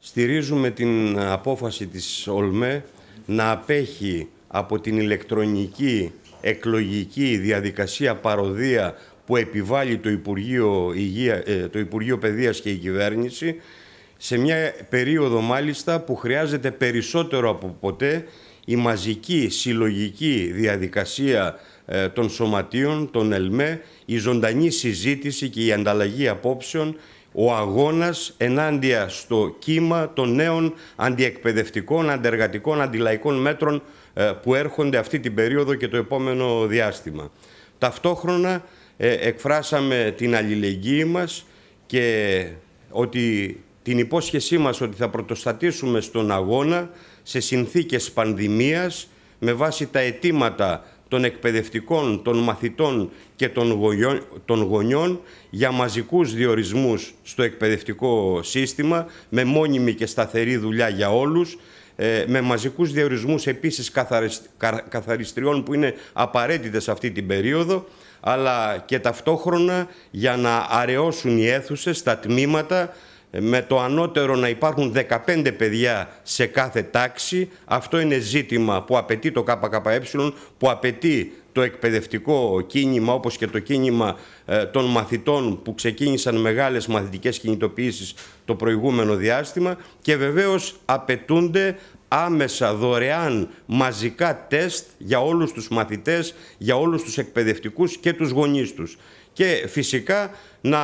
Στηρίζουμε την απόφαση της ΟΛΜΕ να απέχει από την ηλεκτρονική εκλογική διαδικασία παροδία που επιβάλλει το Υπουργείο, Υγεία, ε, το Υπουργείο Παιδείας και η Κυβέρνηση σε μια περίοδο μάλιστα που χρειάζεται περισσότερο από ποτέ η μαζική συλλογική διαδικασία ε, των σωματείων, των ΕΛΜΕ, η ζωντανή συζήτηση και η ανταλλαγή απόψεων ο αγώνας ενάντια στο κύμα των νέων αντιεκπαιδευτικών, αντεργατικών, αντιλαϊκών μέτρων ε, που έρχονται αυτή την περίοδο και το επόμενο διάστημα. Ταυτόχρονα ε, εκφράσαμε την αλληλεγγύη μας και ότι την υπόσχεσή μας ότι θα πρωτοστατήσουμε στον αγώνα σε συνθήκες πανδημίας με βάση τα αιτήματα των εκπαιδευτικών, των μαθητών και των γονιών για μαζικούς διορισμούς στο εκπαιδευτικό σύστημα, με μόνιμη και σταθερή δουλειά για όλους, ε, με μαζικούς διορισμούς επίσης καθαριστριών που είναι απαραίτητες αυτή την περίοδο, αλλά και ταυτόχρονα για να αραιώσουν οι αίθουσες, τα τμήματα, ε, με το ανώτερο να υπάρχουν 15 παιδιά σε κάθε τάξη. Αυτό είναι ζήτημα που απαιτεί το ΚΚΕ, που απαιτεί το εκπαιδευτικό κίνημα όπως και το κίνημα ε, των μαθητών που ξεκίνησαν μεγάλες μαθητικές κινητοποιήσεις το προηγούμενο διάστημα και βεβαίως απαιτούνται άμεσα δωρεάν μαζικά τεστ για όλους τους μαθητές, για όλους τους εκπαιδευτικούς και τους γονείς τους. Και φυσικά να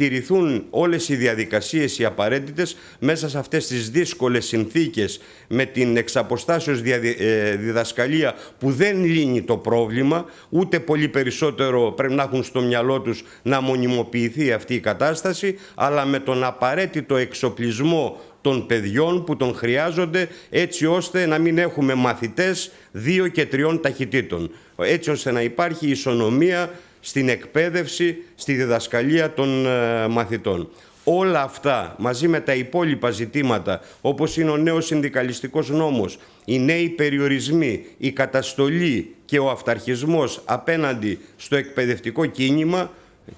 τηρηθούν όλες οι διαδικασίες οι απαραίτητες μέσα σε αυτές τις δύσκολες συνθήκες με την εξαποστάσεως ε, διδασκαλία που δεν λύνει το πρόβλημα, ούτε πολύ περισσότερο πρέπει να έχουν στο μυαλό τους να μονιμοποιηθεί αυτή η κατάσταση, αλλά με τον απαραίτητο εξοπλισμό των παιδιών που τον χρειάζονται έτσι ώστε να μην έχουμε μαθητές δύο και τριών ταχυτήτων. Έτσι ώστε να υπάρχει ισονομία στην εκπαίδευση, στη διδασκαλία των ε, μαθητών. Όλα αυτά μαζί με τα υπόλοιπα ζητήματα όπως είναι ο νέος συνδικαλιστικός νόμος, οι νέοι περιορισμοί, η καταστολή και ο αυταρχισμός απέναντι στο εκπαιδευτικό κίνημα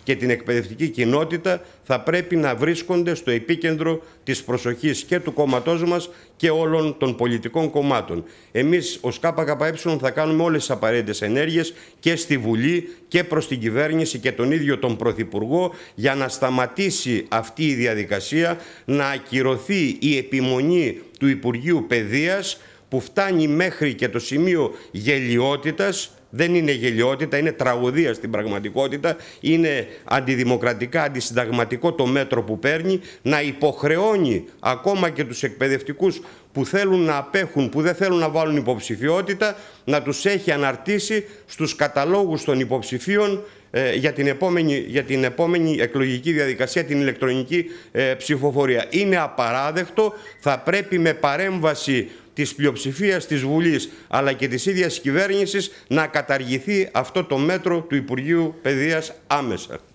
και την εκπαιδευτική κοινότητα θα πρέπει να βρίσκονται στο επίκεντρο της προσοχής και του κόμματός μας και όλων των πολιτικών κομμάτων. Εμείς ως ΚΚΕ θα κάνουμε όλες τις απαραίτητες ενέργειες και στη Βουλή και προς την κυβέρνηση και τον ίδιο τον Πρωθυπουργό για να σταματήσει αυτή η διαδικασία, να ακυρωθεί η επιμονή του Υπουργείου Παιδείας που φτάνει μέχρι και το σημείο γελιότητας δεν είναι γελιότητα, είναι τραγωδία στην πραγματικότητα. Είναι αντιδημοκρατικά, αντισυνταγματικό το μέτρο που παίρνει να υποχρεώνει ακόμα και τους εκπαιδευτικούς που θέλουν να απέχουν, που δεν θέλουν να βάλουν υποψηφιότητα, να τους έχει αναρτήσει στους καταλόγους των υποψηφίων ε, για, την επόμενη, για την εκλογική διαδικασία, την ηλεκτρονική ε, ψηφοφορία. Είναι απαράδεκτο, θα πρέπει με παρέμβαση της πλειοψηφίας της Βουλής αλλά και της ίδιας κυβέρνησης να καταργηθεί αυτό το μέτρο του Υπουργείου Παιδείας άμεσα.